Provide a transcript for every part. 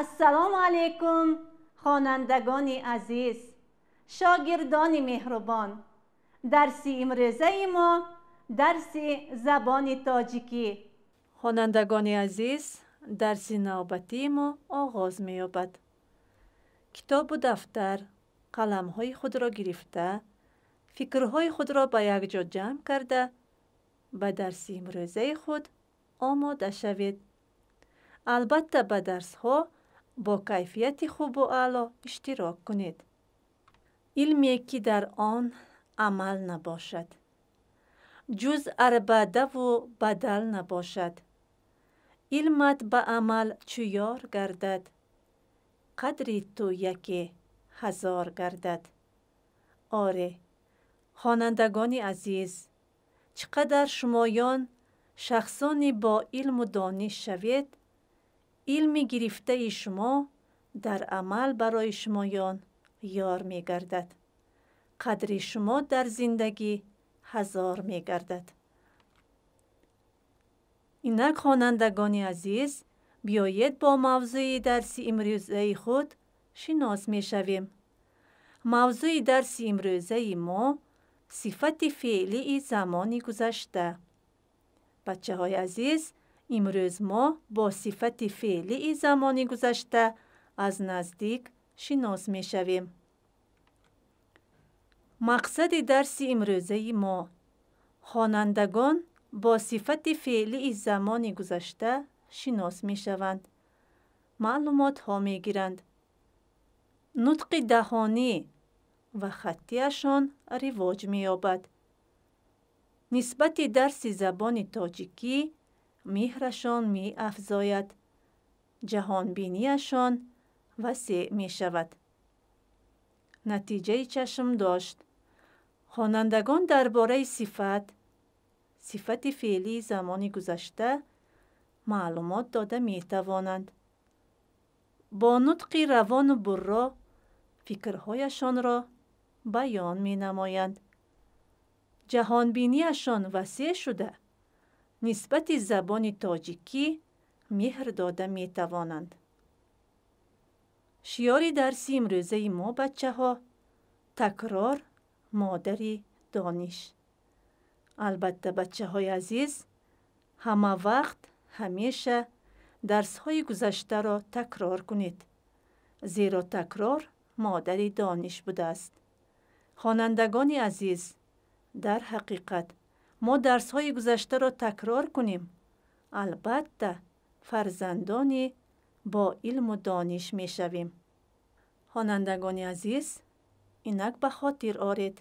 ассалому алайкум хонандагони азиз шогирдони меҳрубон дарси имрӯзаи мо дарси забони тоҷикӣ хонандагони азиз дарси навбатии мо оғоз меёбад китобу дафтар қаламҳои худро гирифта фикрҳои худро ба якҷо ҷамъ карда ба дарси имрӯзаи худ омода шавед албатта ба дарсҳо бо кайфияти хубу аъло иштирок кунед илме ки дар он амал набошад ҷуз арбадаву бадал набошад илмат ба амал чу ёр гардад қадри ту яке ҳазор гардад оре хонандагони азиз чӣ қадар шумоён шахсони бо илму дониш шавед илми гирифтаи шумо дар амал барои шумоён ёр мегардад қадри шумо дар зиндагӣ ҳазор мегардад инак хонандагони азиз биёед бо мавзӯи дарси имрӯзаи худ шинос мешавем мавзӯи дарси имрӯзаи мо сифати феълии замони гузашта бачаҳои азиз имрӯз мо бо сифати феълии замони гузашта аз наздик шинос мешавем мақсади дарси имрӯзаи мо хонандагон бо сифати феълии замони гузашта шинос мешаванд маълумотҳо мегиранд нутқи даҳонӣ ва хаттиашон ривоҷ меёбад нисбати дарси забони тоҷикӣ меҳрашон меафзояд ҷаҳонбинияшон васеъ мешавад натиҷаи чашм дошт хонандагон дар бораи сифат сифати феълии замони гузашта маълумот дода метавонанд бо нутқи равону бурро фикрҳояшонро баён менамоянд ҷаҳонбинияшон васеъ шуда нисбати забони тоҷикӣ меҳр дода метавонанд шиёри дарси имрӯзаи мо бачаҳо такрор модари дониш албатта бачаҳои азиз ҳама вақт ҳамеша дарсҳои гузаштаро такрор кунед зеро такрор модари дониш будааст хонандагони азиз дар ҳақиқат мо дарсҳои гузаштаро такрор кунем албатта фарзандони бо илму дониш мешавем хонандагони азиз инак ба хотир оред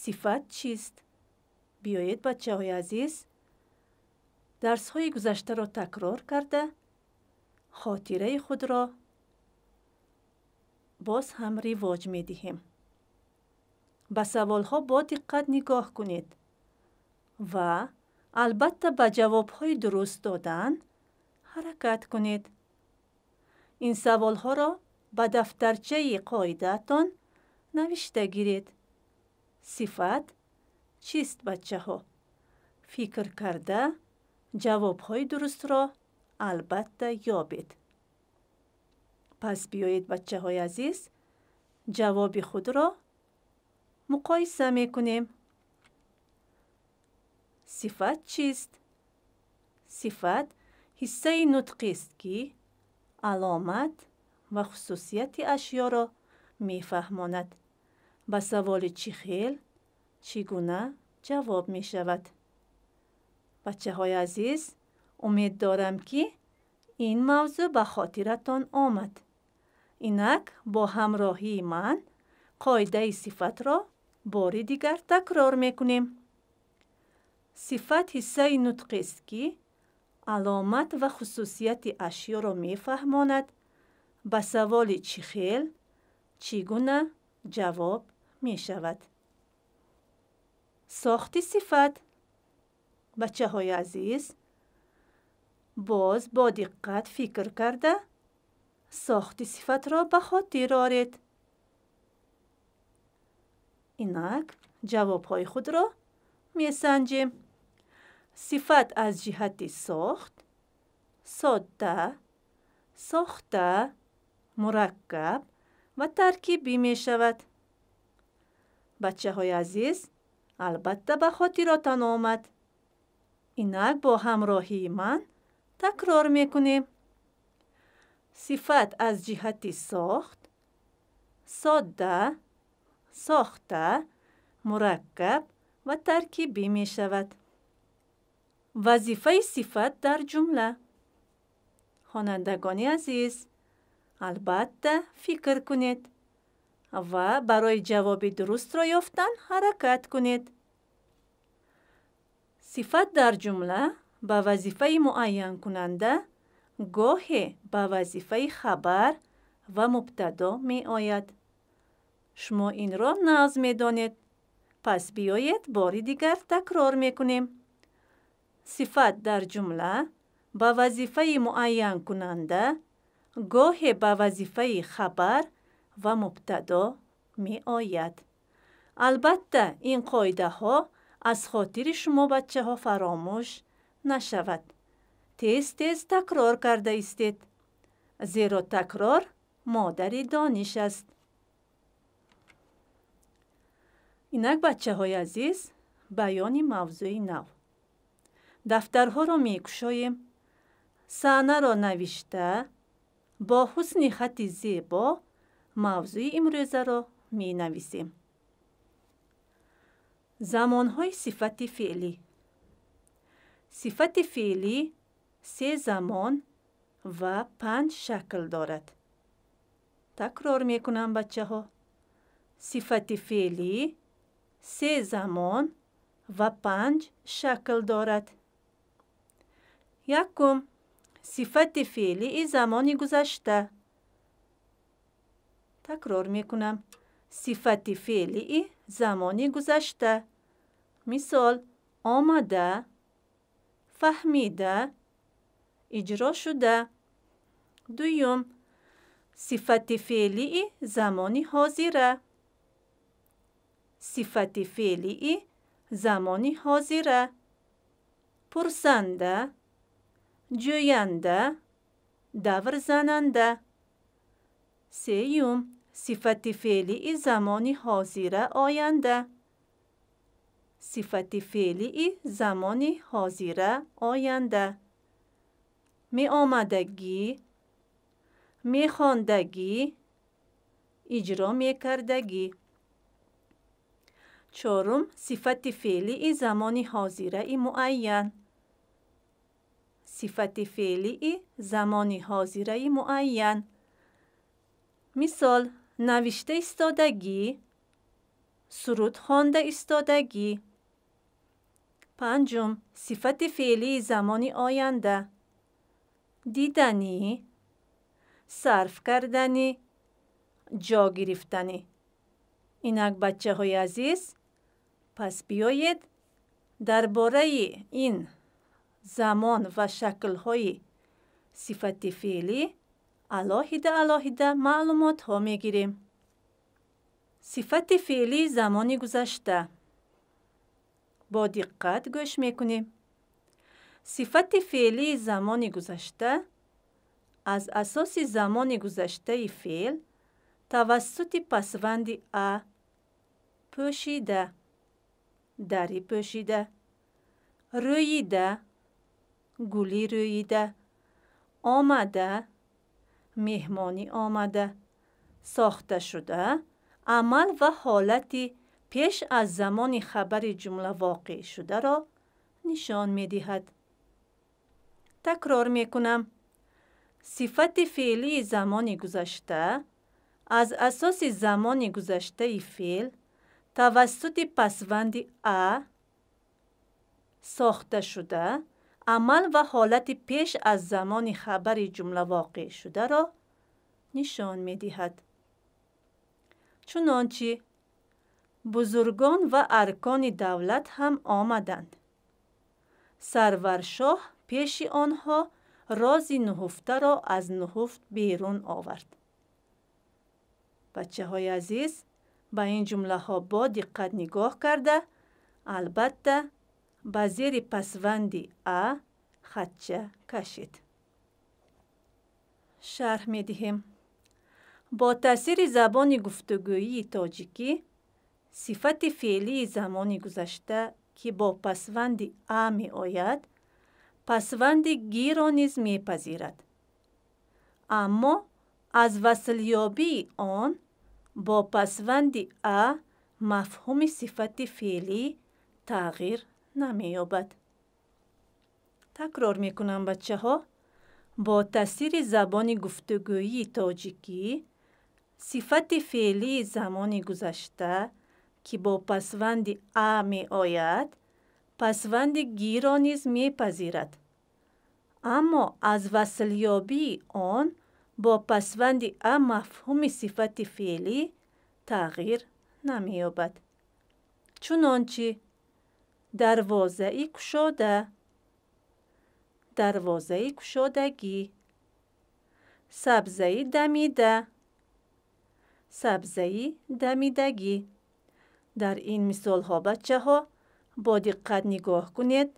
сифат чист биёед бачаҳои азиз дарсҳои гузаштаро такрор карда хотираи худро боз ҳам ривоҷ медиҳем ба саволҳо бодиққат нигоҳ кунед ва албатта ба ҷавобҳои дуруст додан ҳаракат кунед ин саволҳоро ба дафтарчаи қоидаатон навишта гиред сифат чист бачаҳо фикр карда ҷавобҳои дурустро албатта ёбед пас биёед бачаҳои азиз ҷавоби худро муқоиса мекунем сифат чист сифат ҳиссаи нутқист ки аломат ва хусусияти ашёро мефаҳмонад ба саволи чӣ хел чӣ гуна ҷавоб мешавад бачаҳои азиз умед дорам ки ин мавзӯъ ба хотиратон омад инак бо ҳамроҳии ман қоидаи сифатро бори дигар такрор мекунем сифат ҳиссаи нутқест ки аломат ва хусусияти ашёро мефаҳмонад ба саволи чӣ хел чӣ гуна ҷавоб мешавад сохти сифат бачаҳои азиз боз бо диққат фикр карда сохти сифатро ба хотир оред инак ҷавобҳои худро месанҷем сифат аз ҷиҳати сохт содда сохта мураккаб ва таркибӣ мешавад бачаҳои азиз албатта ба хотиротан омад инак бо ҳамроҳии ман такрор мекунем сифат аз ҷиҳати сохт содда сохта, мураккаб ва таркибӣ мешавад. Вазифаи сифат дар ҷумла. Хонандагони азиз, албатта фикр кунед ва барои ҷавоби дурустро ёфтан ҳаракат кунед. Сифат дар ҷумла ба вазифаи муайянкунанда гоҳе ба вазифаи хабар ва мубтадо меояд шумо инро назв медонед пас биёед бори дигар такрор мекунем сифат дар ҷумла ба вазифаи муайянкунанда гоҳе ба вазифаи хабар ва мубтадо меояд албатта ин қоидаҳо аз хотири шумо батчаҳо фаромӯш нашавад тез тез такрор карда истед зеро такрор модари дониш аст инак бачаҳои азиз баёни мавзӯи нав дафтарҳоро мекушоем саҳнаро навишта бо ҳусни хати зебо мавзӯи имрӯзаро менависем замонҳои сифати феълӣ сифати феълӣ се замон ва панҷ шакл дорад такрор мекунам бачаҳо сифати феълӣ سه زمان و پنج شکل دارد. یکم صفت فعلی زمان گذشته تکرار می کنم صفت فعلی زمان گذشته مثال آمده فهمیده اجرا شده دویم صفت فعلی زمان حاضره صفت فعلی زمانی حاضره پرسنده جوینده دور زننده سیوم صفت فعلی زمانی حاضره آینده صفت فعلی زمانی حاضره آینده می آمدگی می خواندگی اجرا می کردگی چورم صفت فعلی زمان حاضره معین صفت فعلی زمان حاضره معین مثال نوشته استادگی سرود خوانده استادگی پنجم صفت فعلی زمان آینده دیدنی صرف کردنی جا گرفتنی اینک بچه های عزیز пас биёед дар бораи ин замон ва шаклҳои сифати феълӣ алоҳида алоҳида маълумотҳо мегирем сифати феълии замони гузашта бо диққат гӯш мекунем сифати феълии замони гузашта аз асоси замони гузаштаи феъл тавассути пасванди а пӯшида دری پوشیده رویده گلی رویده آمده مهمانی آمده ساخته شده عمل و حالتی پیش از زمان خبر جمله واقع شده را نشان می دهد. تکرار می کنم. صفت فعلی زمان گذشته از اساس زمان گذشته فعل тавассути пасванди а сохта шуда амал ва ҳолати пеш аз замони хабари ҷумла воқеъ шударо нишон медиҳад чунончи бузургон ва аркони давлат ҳам омаданд сарваршоҳ пеши онҳо рози нуҳуфтаро аз нуҳуфт берун овард бачаҳои азиз ба ин ҷумлаҳо бо диққат нигоҳ карда албатта ба зери пасванди а хатча кашид шарҳ медиҳем бо таъсири забони гуфтугӯии тоҷикӣ сифати феълии замони гузашта ки бо пасванди а меояд пасванди гиро низ мепазирад аммо аз васлёбии он бо пасванди а мафҳуми сифати феълӣ тағйир намеёбад такрор мекунам бачаҳо бо таъсири забони гуфтугӯии тоҷикӣ сифати феълии замони гузашта ки бо пасванди а меояд пасванди гиро низ мепазирад аммо аз васлёбии он бо пасванди а мафҳуми сифати феълӣ тағйир намеёбад чунончи дарвозаи кушода дарвозаи кушодагӣ сабзаи дамида сабзаи дамидагӣ дар ин мисолҳо бачаҳо бо диққат нигоҳ кунед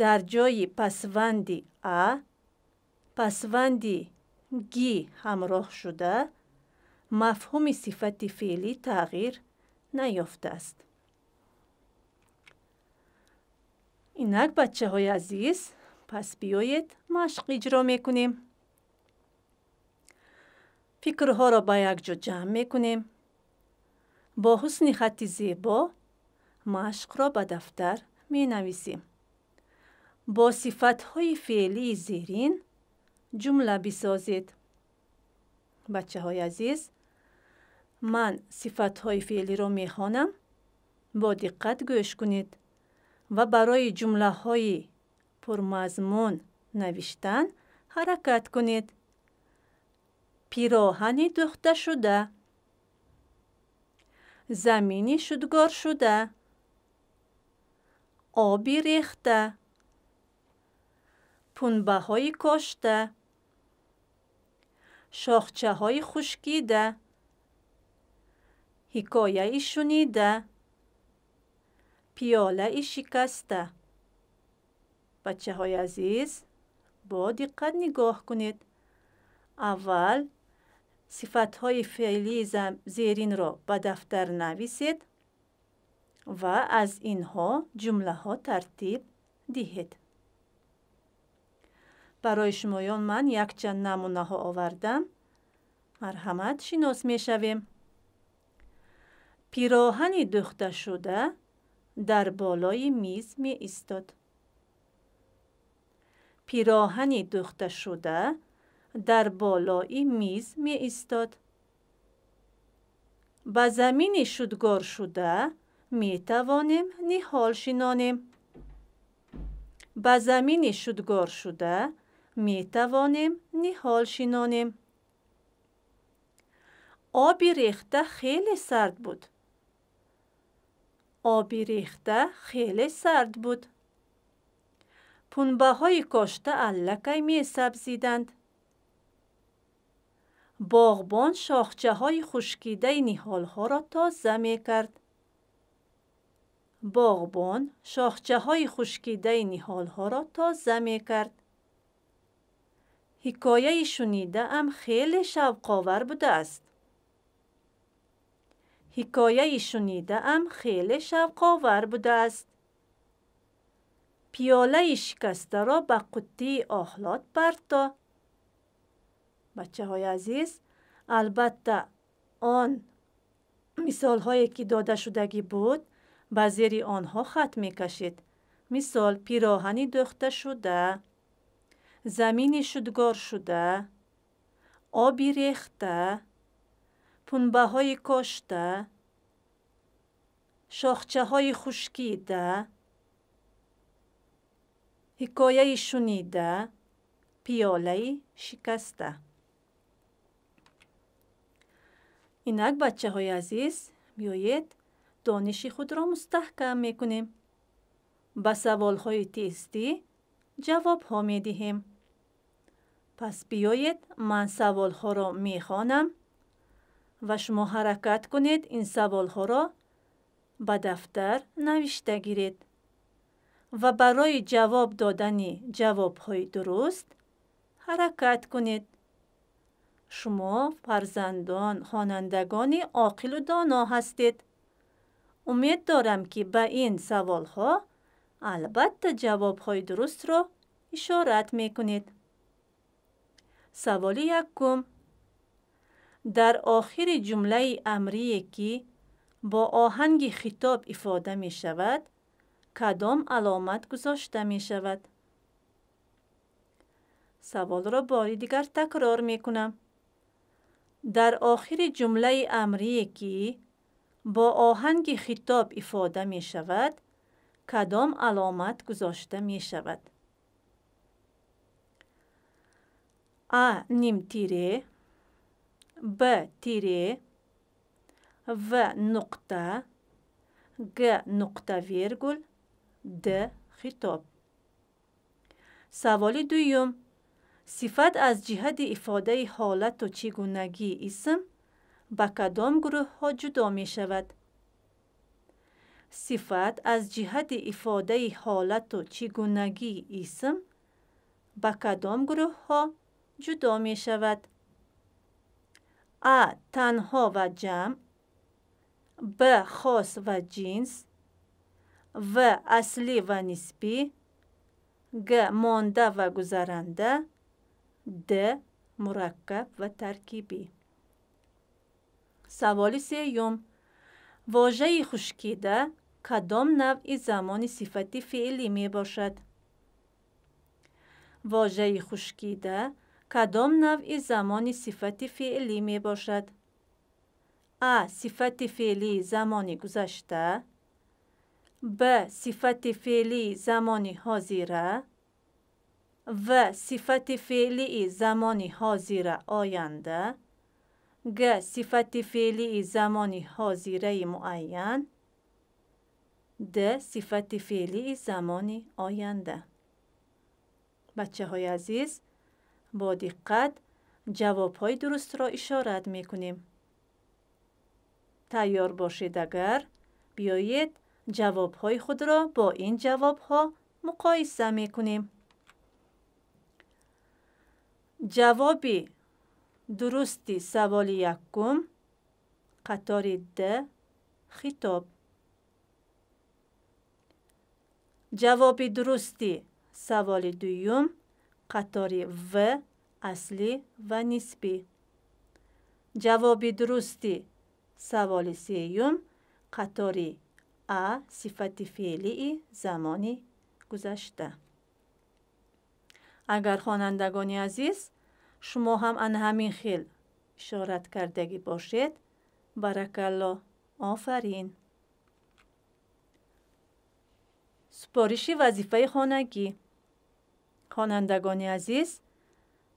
дар ҷои пасванди а пасванди ги ҳамроҳ шуда мафҳуми сифати феълӣ тағйир наёфтааст инак бачаҳои азиз пас биёед машқ иҷро мекунем фикрҳоро ба якҷо ҷамъ мекунем бо ҳусни хати зебо машқро ба дафтар менависем бо сифатҳои феълии зерин ҷумла бисозед бачаҳои азиз ман сифатҳои феълиро мехонам бо диққат гӯш кунед ва барои ҷумлаҳои пурмазмун навиштан ҳаракат кунед пироҳани духташуда замини шудгоршуда оби рехта пунбаҳои кошта шохчаҳои хушкида ҳикояи шунида пиёлаи шикаста бачаҳои азиз бо диққат нигоҳ кунед аввал сифатҳои феълии зеринро ба дафтар нависед ва аз инҳо ҷумлаҳо тартиб диҳед барои шумоён ман якчанд намунаҳо овардам марҳамат шинос мешавем пироҳани духташуда дар болои миз меистод пироҳани духташуда дар болои миз меистод ба замини шудгоршуда метавонем ниҳол шинонем ба замини шудгоршуда می توانیم نهال شینانیم. آبی ریخته خیلی سرد بود. آبی ریخته خیلی سرد بود. پنبه های کاشته علکه می سبزیدند. باغبان شاخچه های خشکیده نهال ها را تازه می کرد. باغبان شاخچه های خشکیده نهال ها را تازه می کرد. حکایه شنیده ام خیلی شوقاور بوده است. حکایه شنیده ام خیلی شوقاور بوده است. پیاله شکسته را به قطی آخلات تا بچه های عزیز البته آن مثال هایی که داده شدگی بود به زیر آنها خط می کشید. مثال پیراهنی دخته شده. زمین شدگار شده، آبی رخته، پنبه های کاشته، شاخچه های خشکیده، حکایه شنیده، پیاله شکسته. اینکه بچه های عزیز بیاید دانش خود را مستحکم میکنیم. به سوال های تیستی جواب ها میدیم. пас биёед ман саволҳоро мехонам ва шумо ҳаракат кунед ин саволҳоро ба дафтар навишта гиред ва барои ҷавоб додани ҷавобҳои дуруст ҳаракат кунед шумо фарзандон хонандагони оқилу доно ҳастед умед дорам ки ба ин саволҳо албатта ҷавобҳои дурустро ишорат мекунед саволи якум дар охири ҷумлаи амрие ки бо оҳанги хитоб ифода мешавад кадом аломат гузошта мешавад саволро бори дигар такрор мекунам дар охири ҷумлаи амрие ки бо оҳанги хитоб ифода мешавад кадом аломат гузошта мешавад а ним тире б тире в нуқта г нуқта вергул д хитоб саволи дуюм сифат аз ҷиҳати ифодаи ҳолату чӣ гунагии исм ба кадом гурӯҳҳо ҷудо мешавад сифат аз ҷиҳати ифодаи ҳолату чӣ гунагии исм ба кадом гурӯҳҳо ҷудо мешавад. А танҳо ва ҷам, Б хос ва ҷинс, В аслӣ ва нисбӣ, Г монда ва гузаранда, Д мураккаб ва таркибӣ. Саволи сеюм. Вожаи хушкида кадом навъи замони сифати феълӣ мебошад? Вожаи хушкида кадом навъи замони сифати феълӣ мебошад а сифати феълии замони гузашта б сифати феълии замони ҳозира в сифати феълии замони ҳозира оянда г сифати феълии замони ҳозираи муайян д сифати феълии замони оянда бачаҳои азиз бо диққат ҷавобҳои дурустро ишорат мекунем тайёр бошед агар биёед ҷавобҳои худро бо ин ҷавобҳо муқоиса мекунем ҷавоби дурусти саволи якум қатори д хитоб ҷавоби дурусти саволи дуюм қатори в аслӣ ва нисбӣ ҷавоби дурусти саволи сеюм қатори а сифати феълии замони гузашта агар хонандагони азиз шумо ҳам ан ҳамин хел ишорат кардагӣ бошед баракалло офарин супориши вазифаи хонагӣ хонандагони азиз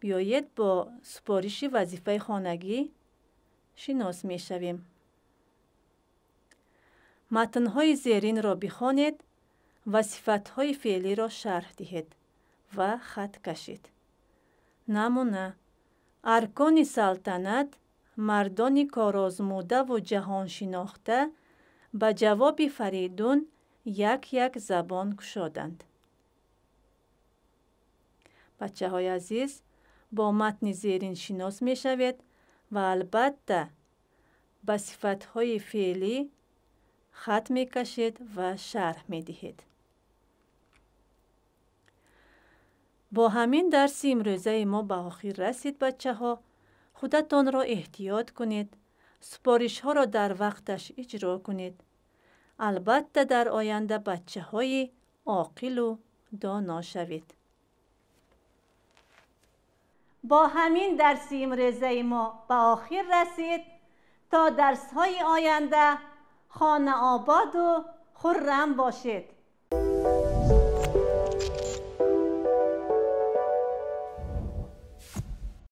биёед бо супориши вазифаи хонагӣ шинос мешавем матнҳои зеринро бихонед ва сифатҳои феълиро шарҳ диҳед ва хат кашед намуна аркони салтанат мардони корозмудаву ҷаҳоншинохта ба ҷавоби фаридун як як забон кушоданд бачаҳои азиз бо матни зерин шинос мешавед ва албатта ба сифатҳои феълӣ хат мекашед ва шарҳ медиҳед бо ҳамин дарси имрӯзаи мо ба охир расид бачаҳо худатонро эҳтиёт кунед супоришҳоро дар вақташ иҷро кунед албатта дар оянда бачаҳои оқилу доно шавед با همین درس امروزه ما به آخر رسید تا درس های آینده خانه آباد و خرم باشید